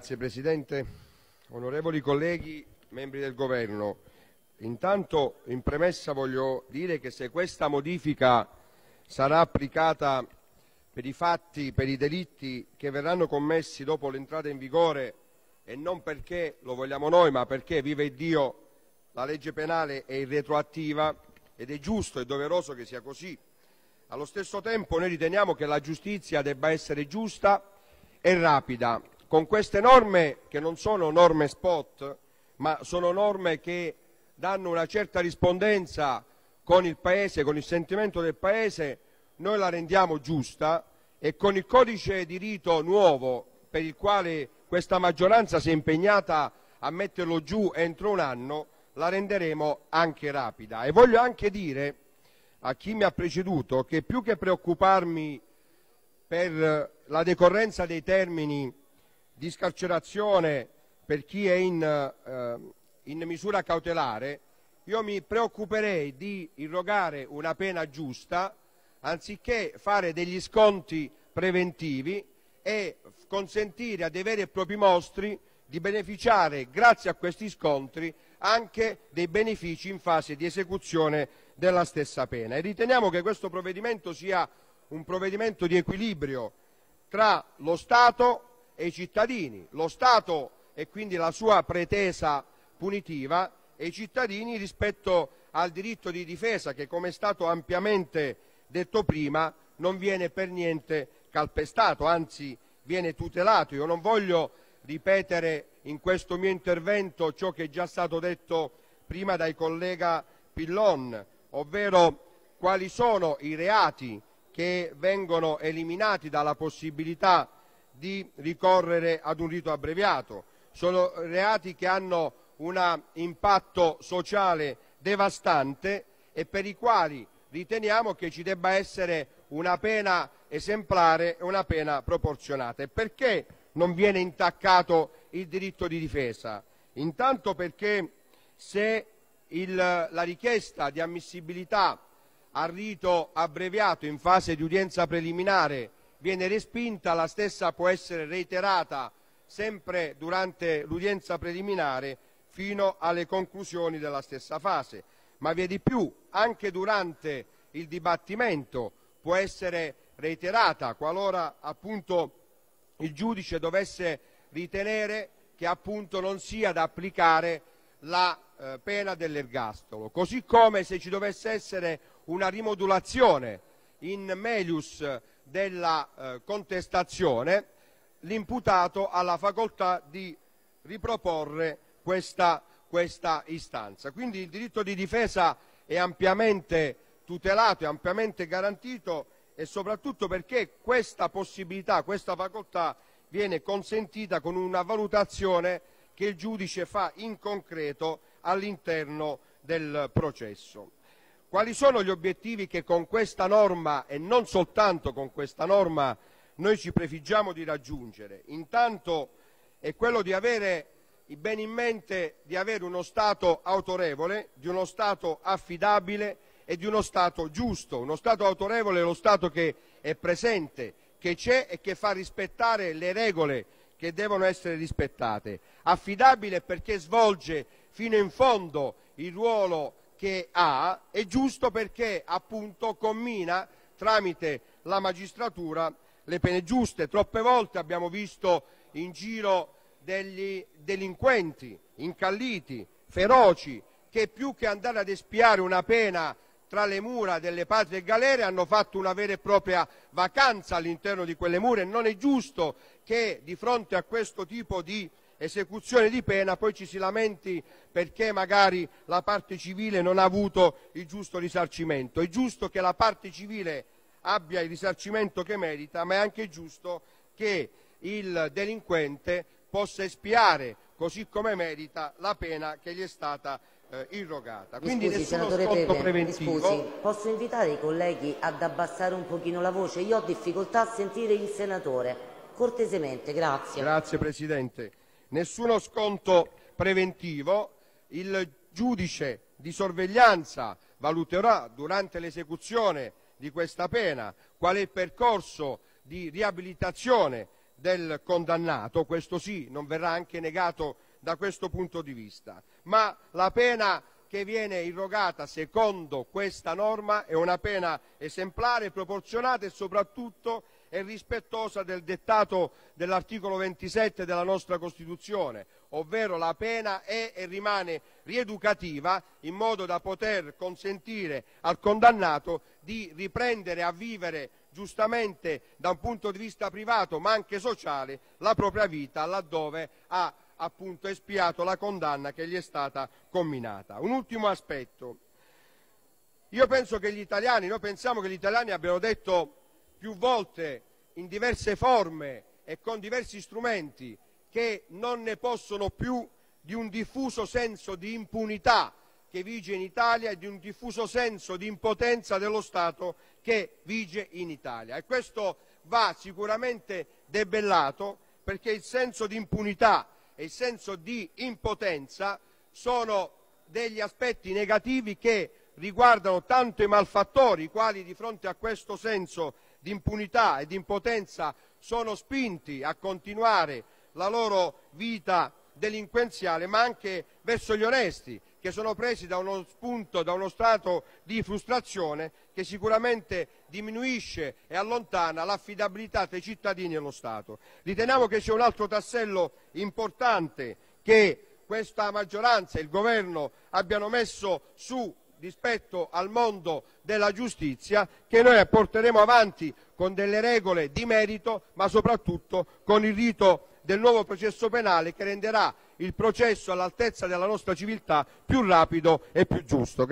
Signor Presidente, onorevoli colleghi, membri del Governo, intanto in premessa voglio dire che se questa modifica sarà applicata per i fatti, per i delitti che verranno commessi dopo l'entrata in vigore e non perché lo vogliamo noi, ma perché vive Dio la legge penale è irretroattiva ed è giusto e doveroso che sia così. Allo stesso tempo noi riteniamo che la giustizia debba essere giusta e rapida con queste norme, che non sono norme spot, ma sono norme che danno una certa rispondenza con il Paese, con il sentimento del Paese, noi la rendiamo giusta e con il codice di rito nuovo per il quale questa maggioranza si è impegnata a metterlo giù entro un anno, la renderemo anche rapida. E voglio anche dire a chi mi ha preceduto che più che preoccuparmi per la decorrenza dei termini di scarcerazione per chi è in, eh, in misura cautelare, io mi preoccuperei di irrogare una pena giusta anziché fare degli sconti preventivi e consentire a dei veri e propri mostri di beneficiare, grazie a questi scontri, anche dei benefici in fase di esecuzione della stessa pena. E riteniamo che questo provvedimento sia un provvedimento di equilibrio tra lo Stato e i cittadini, lo Stato e quindi la sua pretesa punitiva e i cittadini rispetto al diritto di difesa che, come è stato ampiamente detto prima, non viene per niente calpestato, anzi viene tutelato. Io non voglio ripetere in questo mio intervento ciò che è già stato detto prima dai collega Pillon, ovvero quali sono i reati che vengono eliminati dalla possibilità di ricorrere ad un rito abbreviato. Sono reati che hanno un impatto sociale devastante e per i quali riteniamo che ci debba essere una pena esemplare e una pena proporzionata. E perché non viene intaccato il diritto di difesa? Intanto perché se il, la richiesta di ammissibilità al rito abbreviato in fase di udienza preliminare viene respinta, la stessa può essere reiterata sempre durante l'udienza preliminare fino alle conclusioni della stessa fase. Ma vi è di più, anche durante il dibattimento può essere reiterata qualora appunto, il giudice dovesse ritenere che appunto, non sia da applicare la eh, pena dell'ergastolo, così come se ci dovesse essere una rimodulazione in melius della eh, contestazione, l'imputato ha la facoltà di riproporre questa, questa istanza. Quindi il diritto di difesa è ampiamente tutelato, è ampiamente garantito e soprattutto perché questa possibilità, questa facoltà viene consentita con una valutazione che il giudice fa in concreto all'interno del processo. Quali sono gli obiettivi che con questa norma e non soltanto con questa norma noi ci prefiggiamo di raggiungere? Intanto è quello di avere ben in mente di avere uno Stato autorevole, di uno Stato affidabile e di uno Stato giusto. Uno Stato autorevole è lo Stato che è presente, che c'è e che fa rispettare le regole che devono essere rispettate. Affidabile perché svolge fino in fondo il ruolo che ha è giusto perché appunto commina tramite la magistratura le pene giuste. Troppe volte abbiamo visto in giro degli delinquenti incalliti, feroci, che più che andare ad espiare una pena tra le mura delle patrie galere hanno fatto una vera e propria vacanza all'interno di quelle mura e non è giusto che di fronte a questo tipo di esecuzione di pena, poi ci si lamenti perché magari la parte civile non ha avuto il giusto risarcimento. È giusto che la parte civile abbia il risarcimento che merita, ma è anche giusto che il delinquente possa espiare, così come merita, la pena che gli è stata eh, irrogata. Quindi scusi, nessuno sconto preventivo. Scusi, posso invitare i colleghi ad abbassare un pochino la voce? Io ho difficoltà a sentire il senatore. Cortesemente, grazie. Grazie Presidente nessuno sconto preventivo, il giudice di sorveglianza valuterà durante l'esecuzione di questa pena qual è il percorso di riabilitazione del condannato, questo sì, non verrà anche negato da questo punto di vista, ma la pena che viene irrogata secondo questa norma è una pena esemplare, proporzionata e soprattutto e rispettosa del dettato dell'articolo 27 della nostra Costituzione, ovvero la pena è e rimane rieducativa in modo da poter consentire al condannato di riprendere a vivere giustamente da un punto di vista privato ma anche sociale la propria vita laddove ha appunto espiato la condanna che gli è stata comminata. Un ultimo aspetto. Io penso che gli italiani, noi pensiamo che gli italiani abbiano detto più volte, in diverse forme e con diversi strumenti, che non ne possono più di un diffuso senso di impunità che vige in Italia e di un diffuso senso di impotenza dello Stato che vige in Italia. E Questo va sicuramente debellato perché il senso di impunità e il senso di impotenza sono degli aspetti negativi che riguardano tanto i malfattori, i quali di fronte a questo senso di impunità e di impotenza sono spinti a continuare la loro vita delinquenziale, ma anche verso gli onesti, che sono presi da uno spunto, da uno stato di frustrazione che sicuramente diminuisce e allontana l'affidabilità tra i cittadini e lo Stato. Riteniamo che c'è un altro tassello importante che questa maggioranza e il governo abbiano messo su rispetto al mondo della giustizia che noi porteremo avanti con delle regole di merito, ma soprattutto con il rito del nuovo processo penale che renderà il processo all'altezza della nostra civiltà più rapido e più giusto.